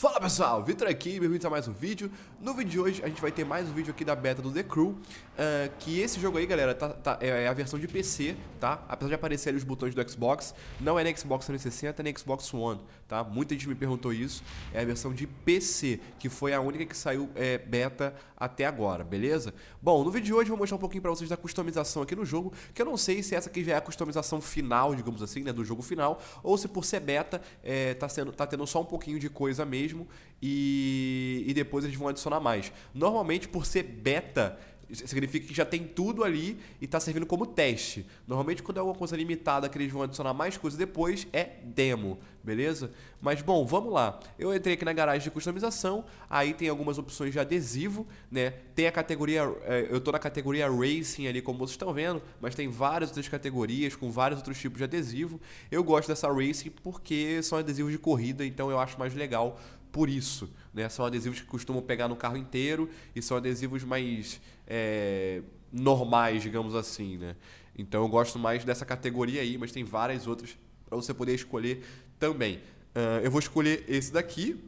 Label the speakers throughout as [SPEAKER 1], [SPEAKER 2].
[SPEAKER 1] Fala pessoal, Vitor aqui, bem-vindos a mais um vídeo No vídeo de hoje a gente vai ter mais um vídeo aqui da beta do The Crew uh, Que esse jogo aí galera, tá, tá, é, é a versão de PC, tá? Apesar de aparecer ali os botões do Xbox Não é na Xbox 360, é na Xbox One, tá? Muita gente me perguntou isso É a versão de PC, que foi a única que saiu é, beta até agora, beleza? Bom, no vídeo de hoje eu vou mostrar um pouquinho pra vocês da customização aqui no jogo Que eu não sei se essa aqui já é a customização final, digamos assim, né? Do jogo final Ou se por ser beta, é, tá, sendo, tá tendo só um pouquinho de coisa mesmo mesmo e, e depois eles vão adicionar mais. Normalmente, por ser beta, significa que já tem tudo ali e está servindo como teste. Normalmente, quando é alguma coisa limitada que eles vão adicionar mais coisas depois, é demo, beleza? Mas bom, vamos lá. Eu entrei aqui na garagem de customização, aí tem algumas opções de adesivo, né? Tem a categoria, é, eu estou na categoria Racing ali, como vocês estão vendo, mas tem várias outras categorias com vários outros tipos de adesivo. Eu gosto dessa Racing porque são adesivos de corrida, então eu acho mais legal por isso. Né? São adesivos que costumam pegar no carro inteiro e são adesivos mais é, normais, digamos assim. Né? Então eu gosto mais dessa categoria aí, mas tem várias outras para você poder escolher também. Uh, eu vou escolher esse daqui,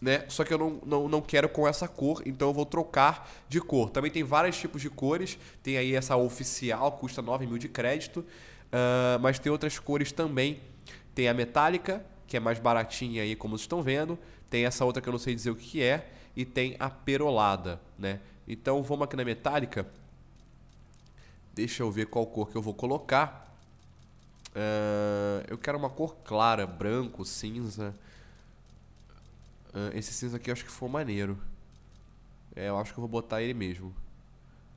[SPEAKER 1] né? Só que eu não, não, não quero com essa cor, então eu vou trocar de cor. Também tem vários tipos de cores, tem aí essa oficial, custa 9 mil de crédito, uh, mas tem outras cores também. Tem a metálica, que é mais baratinha aí, como vocês estão vendo. Tem essa outra que eu não sei dizer o que é. E tem a perolada, né? Então vamos aqui na metálica. Deixa eu ver qual cor que eu vou colocar. Uh, eu quero uma cor clara, branco, cinza. Uh, esse cinza aqui eu acho que foi maneiro. É, eu acho que eu vou botar ele mesmo.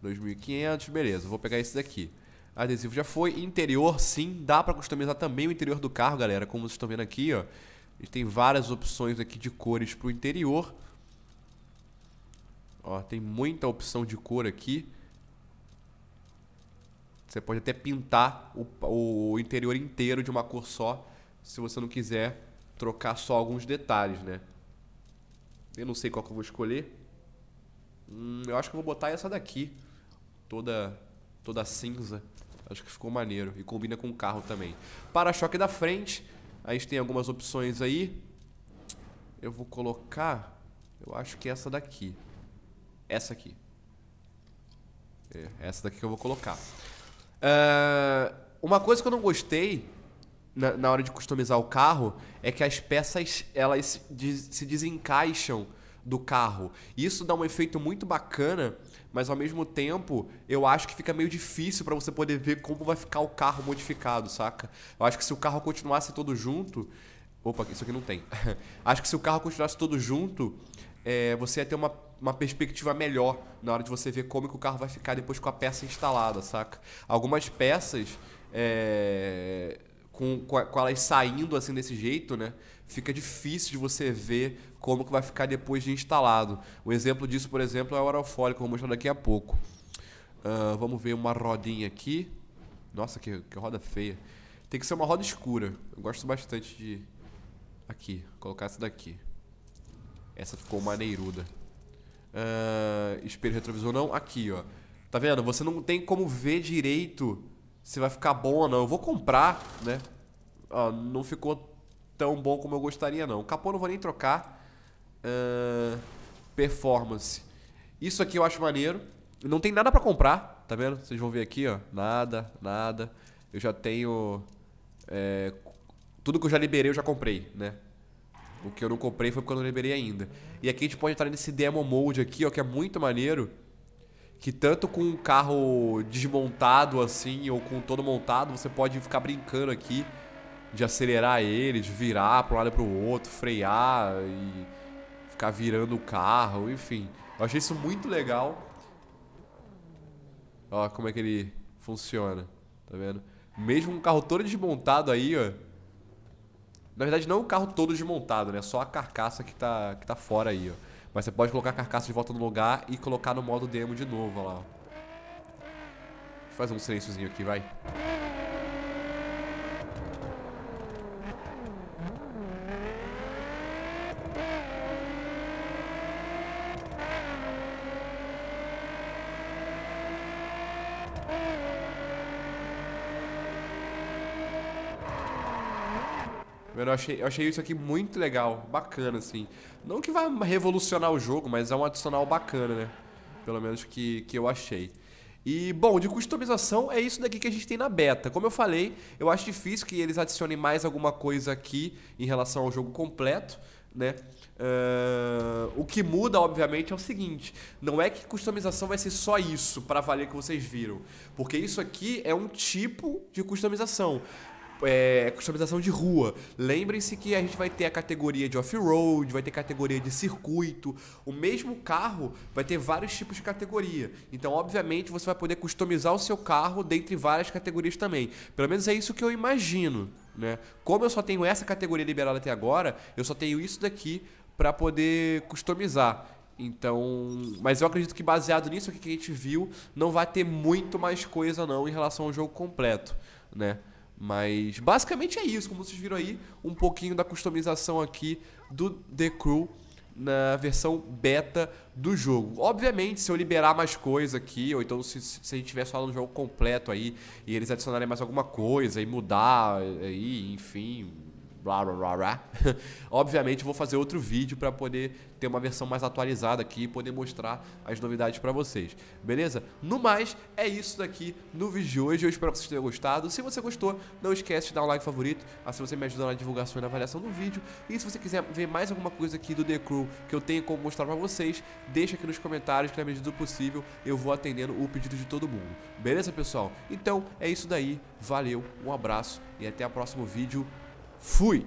[SPEAKER 1] 2500, beleza. Vou pegar esse daqui. Adesivo já foi. Interior, sim, dá para customizar também o interior do carro, galera. Como vocês estão vendo aqui, ó. A gente tem várias opções aqui de cores pro interior. Ó, tem muita opção de cor aqui. Você pode até pintar o, o interior inteiro de uma cor só, se você não quiser trocar só alguns detalhes, né? Eu não sei qual que eu vou escolher. Hum, eu acho que eu vou botar essa daqui. Toda, toda cinza. Acho que ficou maneiro e combina com o carro também. Para-choque da frente, a gente tem algumas opções aí. Eu vou colocar, eu acho que é essa daqui. Essa aqui. É, essa daqui que eu vou colocar. Uh, uma coisa que eu não gostei na, na, hora de customizar o carro é que as peças elas se desencaixam do carro. Isso dá um efeito muito bacana, mas ao mesmo tempo eu acho que fica meio difícil para você poder ver como vai ficar o carro modificado, saca? Eu acho que se o carro continuasse todo junto. Opa, isso aqui não tem. acho que se o carro continuasse todo junto, é, você ia ter uma, uma perspectiva melhor na hora de você ver como que o carro vai ficar depois com a peça instalada, saca? Algumas peças. É com, com, elas saindo assim desse jeito, né? Fica difícil de você ver como que vai ficar depois de instalado. Um exemplo disso, por exemplo, é o aerofólio, que eu vou mostrar daqui a pouco. Uh, vamos ver uma rodinha aqui. Nossa, que, que roda feia. Tem que ser uma roda escura. Eu gosto bastante de... Aqui, colocar essa daqui. Essa ficou maneiruda. Uh, espelho retrovisor não. Aqui, ó. Tá vendo? Você não tem como ver direito se vai ficar bom ou não. Eu vou comprar, né? Ah, não ficou tão bom como eu gostaria, não. Capô não vou nem trocar. Uh, performance. Isso aqui eu acho maneiro. Não tem nada pra comprar, tá vendo? Vocês vão ver aqui, ó. Nada, nada. Eu já tenho... É, tudo que eu já liberei eu já comprei, né? O que eu não comprei foi porque eu não liberei ainda. E aqui a gente pode entrar nesse demo mode aqui, ó, que é muito maneiro que tanto com um carro desmontado assim ou com todo montado, você pode ficar brincando aqui de acelerar ele, de virar para um lado para o outro, frear e ficar virando o carro, enfim. Eu achei isso muito legal. Ó, como é que ele funciona, tá vendo? Mesmo um carro todo desmontado aí, ó. Na verdade, não o é carro todo desmontado, né? É só a carcaça que tá, que tá fora aí, ó. Mas você pode colocar a carcaça de volta no lugar e colocar no modo demo de novo, olha lá. Deixa eu fazer um silênciozinho aqui, vai. Eu achei, eu achei isso aqui muito legal, bacana, assim. Não que vai revolucionar o jogo, mas é um adicional bacana, né? Pelo menos que, que eu achei. E, bom, de customização é isso daqui que a gente tem na beta. Como eu falei, eu acho difícil que eles adicionem mais alguma coisa aqui em relação ao jogo completo, né? Uh, o que muda, obviamente, é o seguinte: não é que customização vai ser só isso para valer que vocês viram, porque isso aqui é um tipo de customização é, customização de rua. Lembrem-se que a gente vai ter a categoria de off-road, vai ter categoria de circuito. O mesmo carro vai ter vários tipos de categoria. Então, obviamente, você vai poder customizar o seu carro dentre várias categorias também. Pelo menos é isso que eu imagino. Né? Como eu só tenho essa categoria liberada até agora, eu só tenho isso daqui para poder customizar. Então, mas eu acredito que baseado nisso que a gente viu, não vai ter muito mais coisa não em relação ao jogo completo, né? Mas basicamente é isso, como vocês viram aí, um pouquinho da customização aqui do The Crew na versão beta do jogo. Obviamente, se eu liberar mais coisa aqui, ou então se, se a gente tiver só no jogo completo aí, e eles adicionarem mais alguma coisa, e mudar, aí, enfim, blá blá blá blá. Obviamente vou fazer outro vídeo para poder ter uma versão mais atualizada aqui e poder mostrar as novidades para vocês, beleza? No mais, é isso daqui no vídeo de hoje, eu espero que vocês tenham gostado. Se você gostou, não esquece de dar um like favorito, assim você me ajuda na divulgação e na avaliação do vídeo. E se você quiser ver mais alguma coisa aqui do The Crew que eu tenho como mostrar para vocês, deixa aqui nos comentários que na medida do possível eu vou atendendo o pedido de todo mundo. Beleza, pessoal? Então é isso daí, valeu, um abraço e até o próximo vídeo. Fui!